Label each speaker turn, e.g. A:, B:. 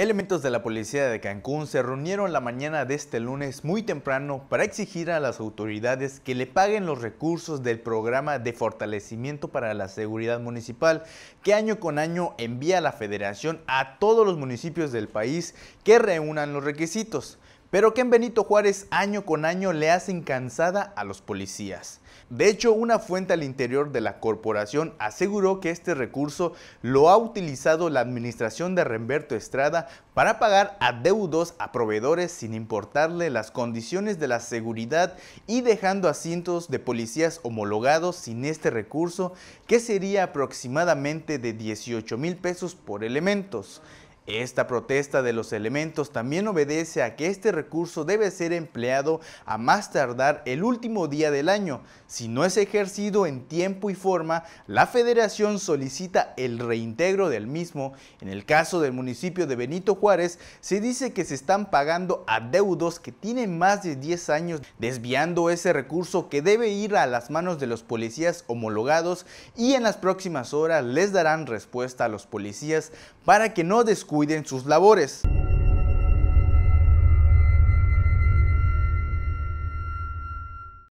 A: Elementos de la policía de Cancún se reunieron la mañana de este lunes muy temprano para exigir a las autoridades que le paguen los recursos del programa de fortalecimiento para la seguridad municipal que año con año envía la federación a todos los municipios del país que reúnan los requisitos pero que en Benito Juárez año con año le hacen cansada a los policías. De hecho, una fuente al interior de la corporación aseguró que este recurso lo ha utilizado la administración de Remberto Estrada para pagar adeudos a proveedores sin importarle las condiciones de la seguridad y dejando asientos de policías homologados sin este recurso, que sería aproximadamente de 18 mil pesos por elementos. Esta protesta de los elementos también obedece a que este recurso debe ser empleado a más tardar el último día del año. Si no es ejercido en tiempo y forma, la federación solicita el reintegro del mismo. En el caso del municipio de Benito Juárez, se dice que se están pagando adeudos que tienen más de 10 años, desviando ese recurso que debe ir a las manos de los policías homologados y en las próximas horas les darán respuesta a los policías para que no descubran cuiden sus labores.